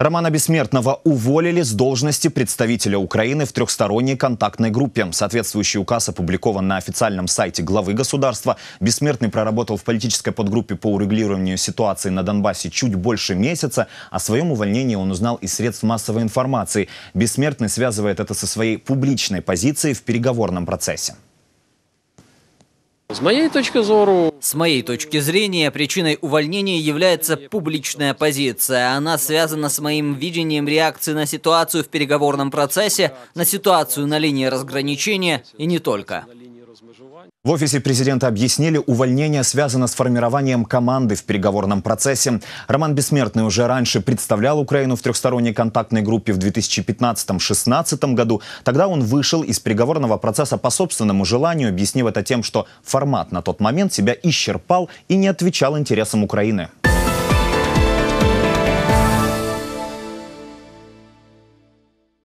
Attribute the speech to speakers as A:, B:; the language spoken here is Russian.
A: Романа Бессмертного уволили с должности представителя Украины в трехсторонней контактной группе. Соответствующий указ опубликован на официальном сайте главы государства. Бессмертный проработал в политической подгруппе по урегулированию ситуации на Донбассе чуть больше месяца. О своем увольнении он узнал из средств массовой информации. Бессмертный связывает это со своей публичной позицией в переговорном процессе.
B: С моей точки зору... С моей точки зрения, причиной увольнения является публичная позиция. Она связана с моим видением реакции на ситуацию в переговорном процессе, на ситуацию на линии разграничения и не только.
A: В офисе президента объяснили, увольнение связано с формированием команды в переговорном процессе. Роман Бессмертный уже раньше представлял Украину в трехсторонней контактной группе в 2015-16 году. Тогда он вышел из переговорного процесса по собственному желанию, объяснив это тем, что формат на тот момент себя исчерпал и не отвечал интересам Украины.